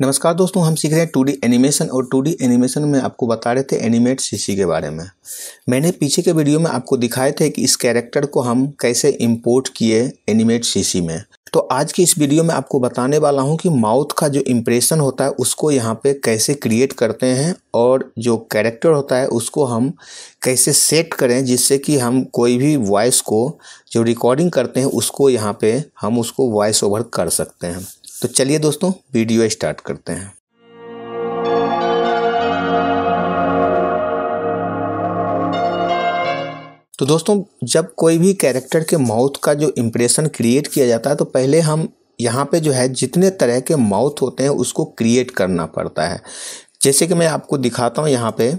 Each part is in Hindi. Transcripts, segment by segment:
नमस्कार दोस्तों हम सीख रहे हैं टू एनिमेशन और टू एनिमेशन में आपको बता रहे थे एनिमेट सीसी के बारे में मैंने पीछे के वीडियो में आपको दिखाए थे कि इस कैरेक्टर को हम कैसे इंपोर्ट किए एनिमेट सीसी में तो आज की इस वीडियो में आपको बताने वाला हूं कि माउथ का जो इम्प्रेशन होता है उसको यहाँ पर कैसे क्रिएट करते हैं और जो कैरेक्टर होता है उसको हम कैसे सेट करें जिससे कि हम कोई भी वॉइस को जो रिकॉर्डिंग करते हैं उसको यहाँ पर हम उसको वॉइस ओवर कर सकते हैं तो चलिए दोस्तों वीडियो स्टार्ट करते हैं तो दोस्तों जब कोई भी कैरेक्टर के माउथ का जो इम्प्रेशन क्रिएट किया जाता है तो पहले हम यहाँ पे जो है जितने तरह के माउथ होते हैं उसको क्रिएट करना पड़ता है जैसे कि मैं आपको दिखाता हूँ यहाँ पे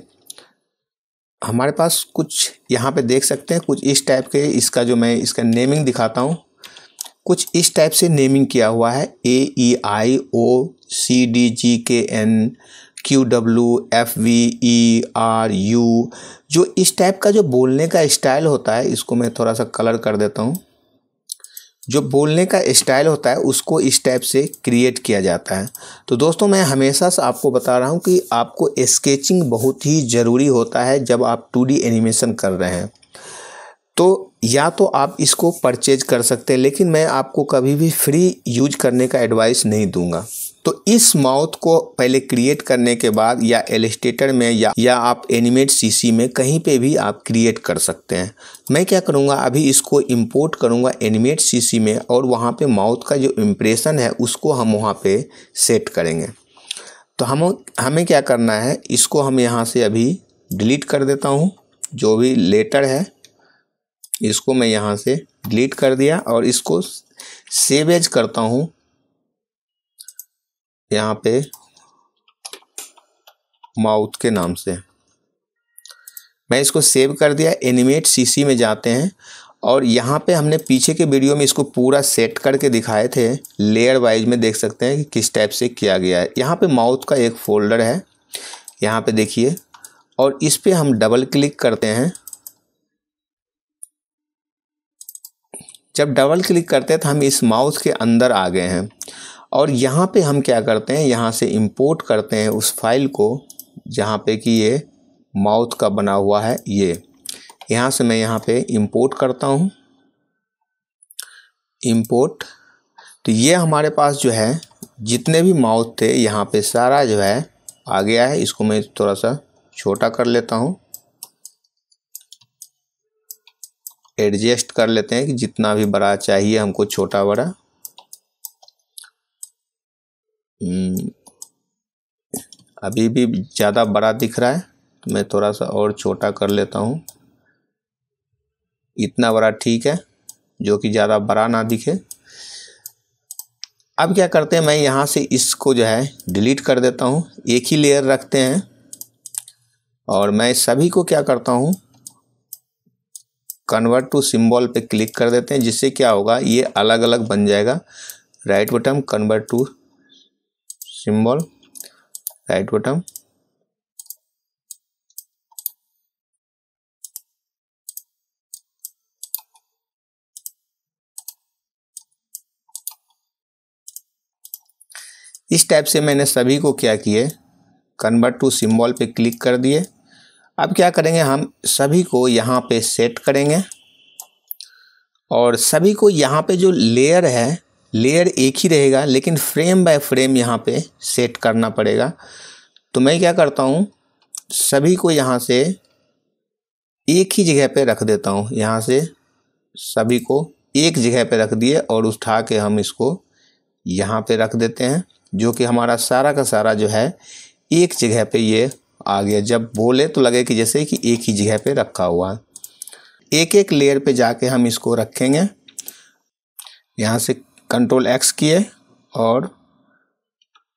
हमारे पास कुछ यहाँ पे देख सकते हैं कुछ इस टाइप के इसका जो मैं इसका नेमिंग दिखाता हूँ कुछ इस टाइप से नेमिंग किया हुआ है ए ई आई ओ सी D G K N Q W F V E R U जो इस टाइप का जो बोलने का स्टाइल होता है इसको मैं थोड़ा सा कलर कर देता हूँ जो बोलने का स्टाइल होता है उसको इस टाइप से क्रिएट किया जाता है तो दोस्तों मैं हमेशा से आपको बता रहा हूँ कि आपको स्केचिंग बहुत ही ज़रूरी होता है जब आप टू एनिमेशन कर रहे हैं तो या तो आप इसको परचेज कर सकते हैं लेकिन मैं आपको कभी भी फ्री यूज करने का एडवाइस नहीं दूंगा तो इस माउथ को पहले क्रिएट करने के बाद या एलिस्टेटर में या या आप एनिमेट सीसी में कहीं पे भी आप क्रिएट कर सकते हैं मैं क्या करूँगा अभी इसको इंपोर्ट करूँगा एनिमेट सीसी में और वहाँ पे माउथ का जो इम्प्रेशन है उसको हम वहाँ पे सेट करेंगे तो हम हमें क्या करना है इसको हम यहाँ से अभी डिलीट कर देता हूँ जो भी लेटर है इसको मैं यहाँ से डिलीट कर दिया और इसको सेवेज करता हूँ यहाँ पे माउथ के नाम से मैं इसको सेव कर दिया एनिमेट सीसी में जाते हैं और यहाँ पे हमने पीछे के वीडियो में इसको पूरा सेट करके दिखाए थे लेयर वाइज में देख सकते हैं कि किस टाइप से किया गया है यहाँ पे माउथ का एक फोल्डर है यहाँ पे देखिए और इस पर हम डबल क्लिक करते हैं जब डबल क्लिक करते हैं तो हम इस माउस के अंदर आ गए हैं और यहाँ पे हम क्या करते हैं यहाँ से इंपोर्ट करते हैं उस फाइल को जहाँ पे कि ये माउथ का बना हुआ है ये यहाँ से मैं यहाँ पे इंपोर्ट करता हूँ इंपोर्ट तो ये हमारे पास जो है जितने भी माउथ थे यहाँ पे सारा जो है आ गया है इसको मैं थोड़ा सा छोटा कर लेता हूँ एडजस्ट कर लेते हैं कि जितना भी बड़ा चाहिए हमको छोटा बड़ा हम्म, अभी भी ज़्यादा बड़ा दिख रहा है तो मैं थोड़ा सा और छोटा कर लेता हूँ इतना बड़ा ठीक है जो कि ज़्यादा बड़ा ना दिखे अब क्या करते हैं मैं यहाँ से इसको जो है डिलीट कर देता हूँ एक ही लेयर रखते हैं और मैं सभी को क्या करता हूँ कन्वर्ट टू सिंबल पे क्लिक कर देते हैं जिससे क्या होगा ये अलग अलग बन जाएगा right button convert to symbol right button इस टाइप से मैंने सभी को क्या किए कन्वर्ट टू सिंबल पे क्लिक कर दिए अब क्या करेंगे हम सभी को यहाँ पे सेट करेंगे और सभी को यहाँ पे जो लेयर है लेयर एक ही रहेगा लेकिन फ्रेम बाय फ्रेम यहाँ पे सेट करना पड़ेगा तो मैं क्या करता हूँ सभी को यहाँ से एक ही जगह पे रख देता हूँ यहाँ से सभी को एक जगह पे रख दिए और उठा के हम इसको यहाँ पे रख देते हैं जो कि हमारा सारा का सारा जो है एक जगह पे ये आ गया जब बोले तो लगे कि जैसे कि एक ही जगह पे रखा हुआ है एक एक लेयर पे जाके हम इसको रखेंगे यहाँ से कंट्रोल एक्स किए और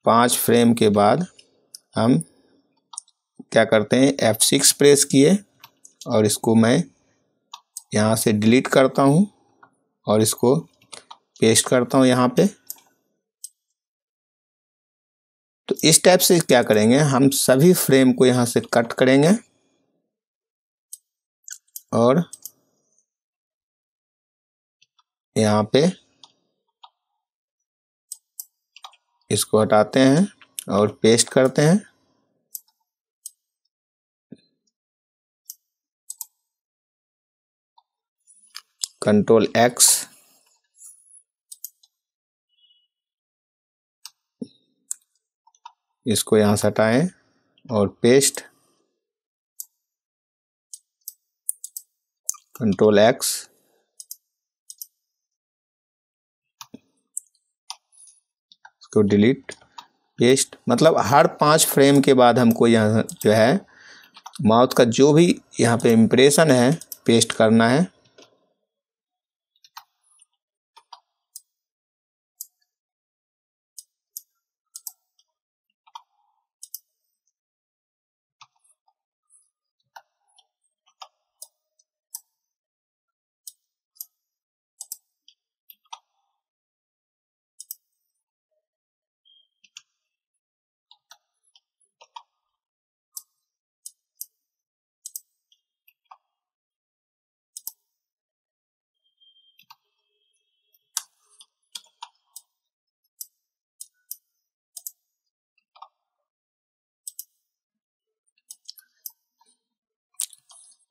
पाँच फ्रेम के बाद हम क्या करते हैं एफ सिक्स प्रेस किए और इसको मैं यहाँ से डिलीट करता हूँ और इसको पेस्ट करता हूँ यहाँ पे तो इस टाइप से क्या करेंगे हम सभी फ्रेम को यहाँ से कट करेंगे और यहाँ पे इसको हटाते हैं और पेस्ट करते हैं कंट्रोल एक्स इसको यहाँ से हटाएं और पेस्ट कंट्रोल एक्स इसको डिलीट पेस्ट मतलब हर पांच फ्रेम के बाद हमको यहाँ जो है माउथ का जो भी यहाँ पे इम्प्रेशन है पेस्ट करना है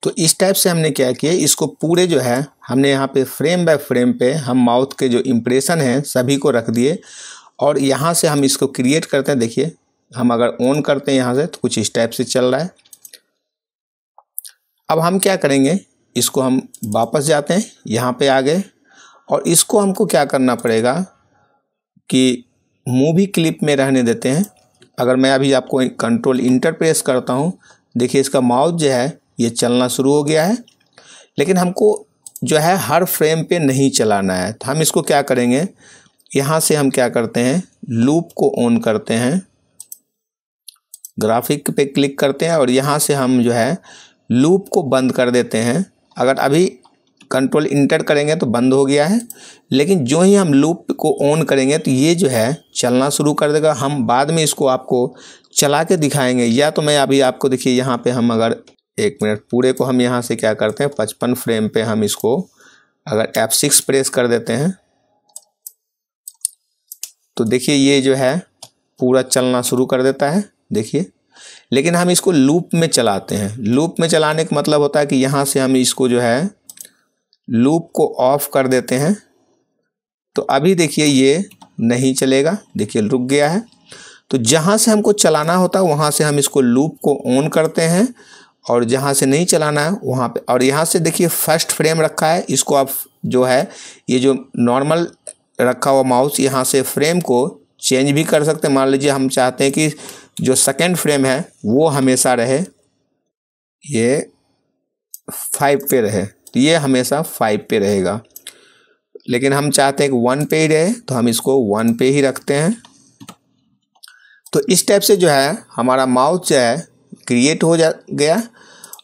तो इस टाइप से हमने क्या किया इसको पूरे जो है हमने यहाँ पे फ्रेम बाय फ्रेम पे हम माउथ के जो इम्प्रेशन हैं सभी को रख दिए और यहाँ से हम इसको क्रिएट करते हैं देखिए हम अगर ऑन करते हैं यहाँ से तो कुछ इस टाइप से चल रहा है अब हम क्या करेंगे इसको हम वापस जाते हैं यहाँ पे आ गए और इसको हमको क्या करना पड़ेगा कि मूवी क्लिप में रहने देते हैं अगर मैं अभी आपको कंट्रोल इंटर प्रेस करता हूँ देखिए इसका माउथ जो है ये चलना शुरू हो गया है लेकिन हमको जो है हर फ्रेम पे नहीं चलाना है तो हम इसको क्या करेंगे यहाँ से हम क्या करते हैं लूप को ऑन करते हैं ग्राफिक पे क्लिक करते हैं और यहाँ से हम जो है लूप को बंद कर देते हैं अगर अभी कंट्रोल इंटर करेंगे तो बंद हो गया है लेकिन जो ही हम लूप को ऑन करेंगे तो ये जो है चलना शुरू कर देगा हम बाद में इसको आपको चला के दिखाएंगे या तो मैं अभी आपको देखिए यहाँ पे हम अगर एक मिनट पूरे को हम यहाँ से क्या करते हैं पचपन फ्रेम पे हम इसको अगर एफ सिक्स प्रेस कर देते हैं तो देखिए ये जो है पूरा चलना शुरू कर देता है देखिए लेकिन हम इसको लूप में चलाते हैं लूप में चलाने का मतलब होता है कि यहाँ से हम इसको जो है लूप को ऑफ कर देते हैं तो अभी देखिए ये नहीं चलेगा देखिए रुक गया है तो जहाँ से हमको चलाना होता है वहाँ से हम इसको लूप को ऑन करते हैं और जहाँ से नहीं चलाना है वहाँ पे और यहाँ से देखिए फर्स्ट फ्रेम रखा है इसको आप जो है ये जो नॉर्मल रखा हुआ माउस यहाँ से फ्रेम को चेंज भी कर सकते हैं मान लीजिए हम चाहते हैं कि जो सेकेंड फ्रेम है वो हमेशा रहे ये फाइव पे रहे तो ये हमेशा फाइव पे रहेगा लेकिन हम चाहते हैं कि वन पे ही रहे तो हम इसको वन पे ही रखते हैं तो इस टाइप से जो है हमारा माउथ जो है क्रिएट हो जा गया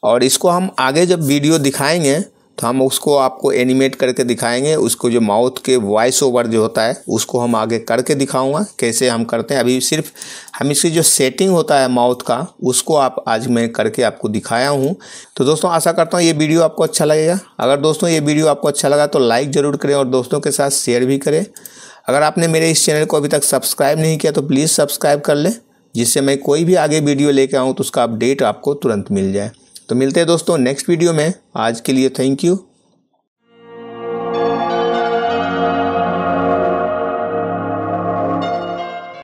और इसको हम आगे जब वीडियो दिखाएंगे तो हम उसको आपको एनिमेट करके दिखाएंगे उसको जो माउथ के वॉइस ओवर जो होता है उसको हम आगे करके दिखाऊंगा कैसे हम करते हैं अभी सिर्फ हम इसकी जो सेटिंग होता है माउथ का उसको आप आज मैं करके आपको दिखाया हूँ तो दोस्तों आशा करता हूँ ये वीडियो आपको अच्छा लगेगा अगर दोस्तों ये वीडियो आपको अच्छा लगा तो लाइक ज़रूर करें और दोस्तों के साथ शेयर भी करें अगर आपने मेरे इस चैनल को अभी तक सब्सक्राइब नहीं किया तो प्लीज़ सब्सक्राइब कर लें जिससे मैं कोई भी आगे वीडियो लेके आऊँ तो उसका अपडेट आपको तुरंत मिल जाए तो मिलते हैं दोस्तों नेक्स्ट वीडियो में आज के लिए थैंक यू